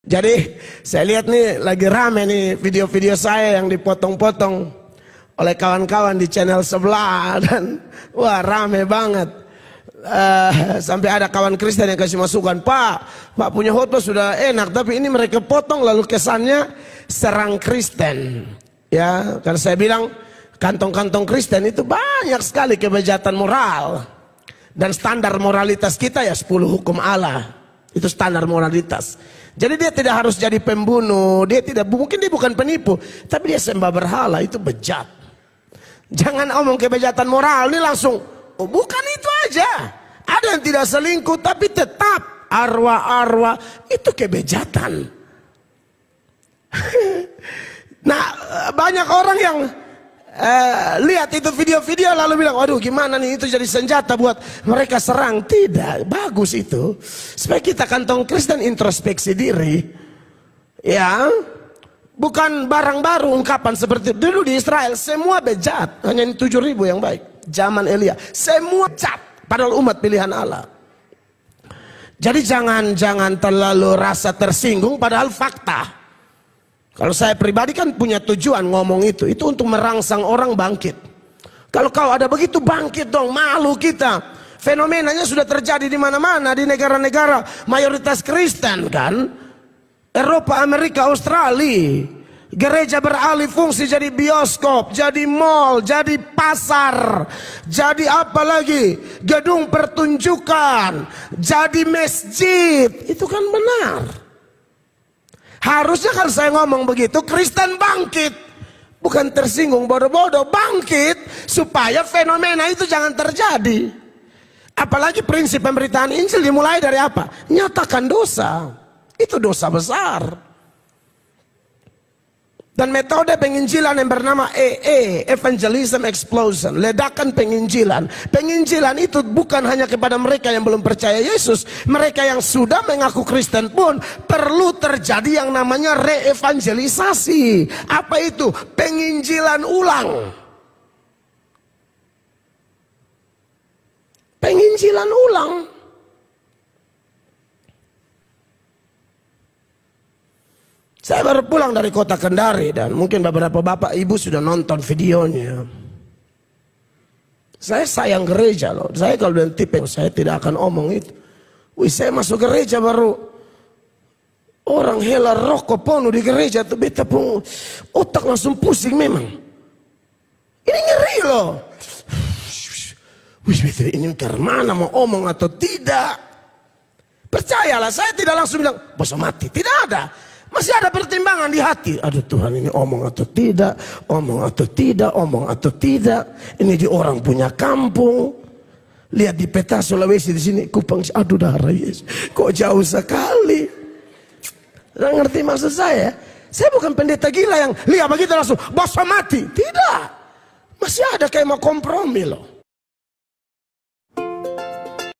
Jadi saya lihat nih lagi rame nih video-video saya yang dipotong-potong oleh kawan-kawan di channel sebelah dan wah rame banget. Uh, sampai ada kawan Kristen yang kasih masukan Pak, Pak punya foto sudah enak tapi ini mereka potong lalu kesannya serang Kristen ya karena saya bilang kantong-kantong Kristen itu banyak sekali kebejatan moral dan standar moralitas kita ya 10 hukum Allah itu standar moralitas jadi dia tidak harus jadi pembunuh, dia tidak mungkin dia bukan penipu, tapi dia sembah berhala itu bejat. Jangan omong kebejatan moral ini langsung, oh, bukan itu aja. Ada yang tidak selingkuh tapi tetap arwah-arwah itu kebejatan. nah, banyak orang yang Eh, lihat itu video-video lalu bilang, waduh gimana nih itu jadi senjata buat mereka serang. Tidak, bagus itu. Supaya kita kantong Kristen introspeksi diri. Ya, bukan barang baru ungkapan seperti Dulu di Israel semua bejat, hanya ini tujuh ribu yang baik. Zaman Elia, semua cat, padahal umat pilihan Allah. Jadi jangan jangan terlalu rasa tersinggung padahal fakta. Kalau saya pribadi kan punya tujuan ngomong itu. Itu untuk merangsang orang bangkit. Kalau kau ada begitu bangkit dong, malu kita. Fenomenanya sudah terjadi di mana-mana di negara-negara mayoritas Kristen kan. Eropa, Amerika, Australia. Gereja beralih fungsi jadi bioskop, jadi mall, jadi pasar, jadi apa lagi? Gedung pertunjukan, jadi masjid. Itu kan benar. Harusnya kalau saya ngomong begitu, Kristen bangkit. Bukan tersinggung bodoh-bodoh, bangkit supaya fenomena itu jangan terjadi. Apalagi prinsip pemberitaan Injil dimulai dari apa? Nyatakan dosa. Itu dosa besar. Dan metode penginjilan yang bernama EE, e, Evangelism Explosion, ledakan penginjilan. Penginjilan itu bukan hanya kepada mereka yang belum percaya Yesus. Mereka yang sudah mengaku Kristen pun perlu terjadi yang namanya re-evangelisasi. Apa itu? Penginjilan ulang. Penginjilan ulang. Saya baru pulang dari kota Kendari dan mungkin beberapa bapak ibu sudah nonton videonya. Saya sayang gereja loh. Saya kalau dengan tipe, saya tidak akan omong itu. Wih, saya masuk gereja baru. Orang hela rokok penuh di gereja tuh beta pun otak langsung pusing memang. Ini ngeri loh. Wih, beta ini karena mau omong atau tidak. Percayalah, saya tidak langsung bilang, bosok mati. Tidak ada. Masih ada pertimbangan di hati. Aduh Tuhan ini omong atau tidak, omong atau tidak, omong atau tidak. Ini di orang punya kampung. Lihat di peta Sulawesi di sini Kupang. Aduh darah Yesus. Kok jauh sekali. Tidak ngerti maksud saya. Saya bukan pendeta gila yang lihat begitu langsung. Bosok mati. Tidak. Masih ada kayak mau kompromi loh.